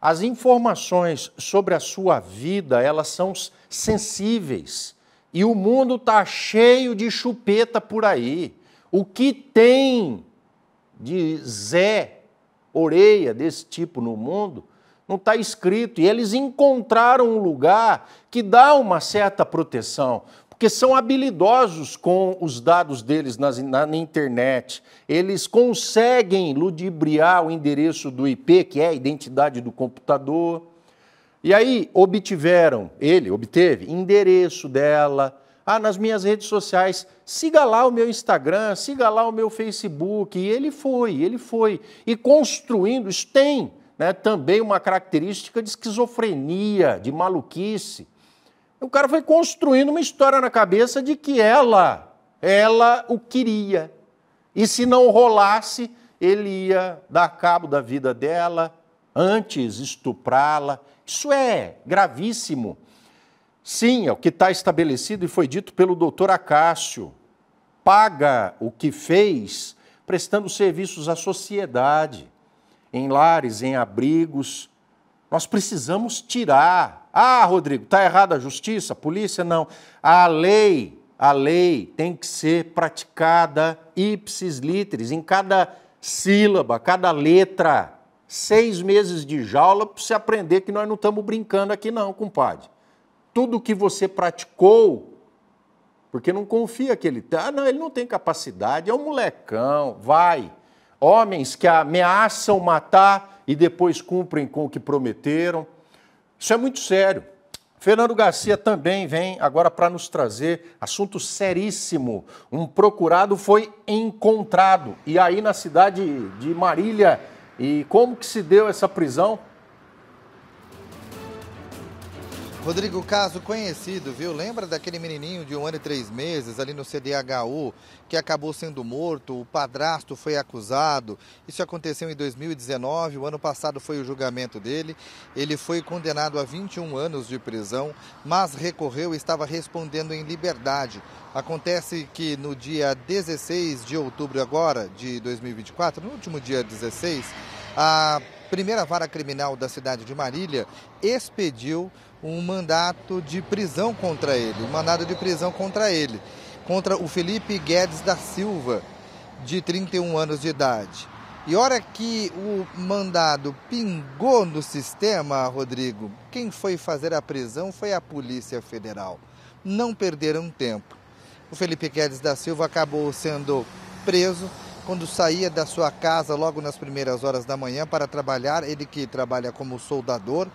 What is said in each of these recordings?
As informações sobre a sua vida, elas são sensíveis. E o mundo está cheio de chupeta por aí. O que tem de Zé Oreia desse tipo no mundo não está escrito. E eles encontraram um lugar que dá uma certa proteção porque são habilidosos com os dados deles nas, na, na, internet. Eles conseguem ludibriar o endereço do IP, que é a identidade do computador. E aí obtiveram, ele obteve, endereço dela. Ah, nas minhas redes sociais, siga lá o meu Instagram, siga lá o meu Facebook. E ele foi, ele foi. E construindo, isso tem né, também uma característica de esquizofrenia, de maluquice o cara foi construindo uma história na cabeça de que ela, ela o queria. E se não rolasse, ele ia dar cabo da vida dela, antes estuprá-la. Isso é gravíssimo. Sim, é o que está estabelecido e foi dito pelo doutor Acácio. Paga o que fez prestando serviços à sociedade, em lares, em abrigos. Nós precisamos tirar ah, Rodrigo, está errada a justiça, a polícia? Não. A lei, a lei tem que ser praticada ipsis literis, em cada sílaba, cada letra. Seis meses de jaula para você aprender que nós não estamos brincando aqui, não, compadre. Tudo que você praticou, porque não confia que ele tá. Ah, não, ele não tem capacidade, é um molecão, vai. Homens que ameaçam matar e depois cumprem com o que prometeram. Isso é muito sério. Fernando Garcia também vem agora para nos trazer assunto seríssimo. Um procurado foi encontrado e aí na cidade de Marília. E como que se deu essa prisão? Rodrigo, caso conhecido, viu? Lembra daquele menininho de um ano e três meses ali no CDHU que acabou sendo morto? O padrasto foi acusado. Isso aconteceu em 2019. O ano passado foi o julgamento dele. Ele foi condenado a 21 anos de prisão, mas recorreu e estava respondendo em liberdade. Acontece que no dia 16 de outubro agora de 2024, no último dia 16, a primeira vara criminal da cidade de Marília expediu um mandato de prisão contra ele, um mandado de prisão contra ele, contra o Felipe Guedes da Silva, de 31 anos de idade. E hora que o mandado pingou no sistema, Rodrigo, quem foi fazer a prisão foi a Polícia Federal. Não perderam tempo. O Felipe Guedes da Silva acabou sendo preso quando saía da sua casa logo nas primeiras horas da manhã para trabalhar, ele que trabalha como soldador,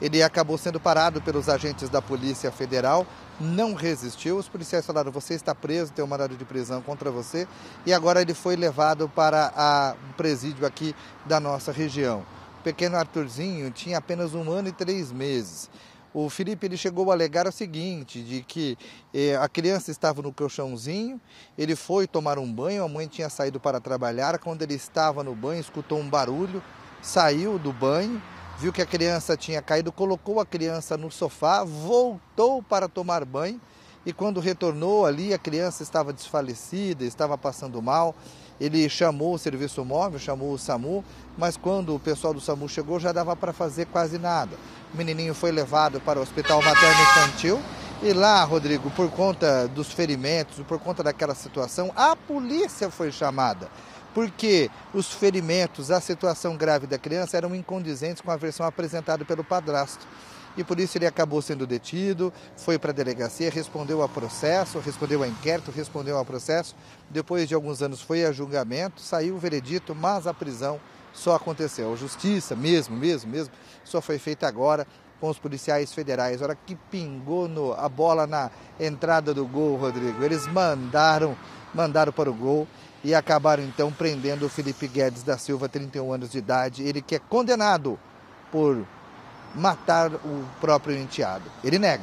ele acabou sendo parado pelos agentes da Polícia Federal, não resistiu. Os policiais falaram: você está preso, tem um mandado de prisão contra você. E agora ele foi levado para o um presídio aqui da nossa região. O pequeno Arthurzinho tinha apenas um ano e três meses. O Felipe ele chegou a alegar o seguinte, de que eh, a criança estava no colchãozinho, ele foi tomar um banho, a mãe tinha saído para trabalhar, quando ele estava no banho, escutou um barulho, saiu do banho, viu que a criança tinha caído, colocou a criança no sofá, voltou para tomar banho e quando retornou ali a criança estava desfalecida, estava passando mal. Ele chamou o serviço móvel, chamou o SAMU, mas quando o pessoal do SAMU chegou já dava para fazer quase nada. O menininho foi levado para o hospital materno infantil e lá, Rodrigo, por conta dos ferimentos, por conta daquela situação, a polícia foi chamada porque os ferimentos, a situação grave da criança eram incondizentes com a versão apresentada pelo padrasto e por isso ele acabou sendo detido, foi para a delegacia, respondeu a processo, respondeu a inquérito, respondeu a processo. Depois de alguns anos foi a julgamento, saiu o veredito, mas a prisão só aconteceu. A justiça mesmo, mesmo, mesmo, só foi feita agora com os policiais federais. Olha que pingou no, a bola na entrada do gol, Rodrigo. Eles mandaram, mandaram para o gol e acabaram então prendendo o Felipe Guedes da Silva, 31 anos de idade, ele que é condenado por matar o próprio enteado. Ele nega.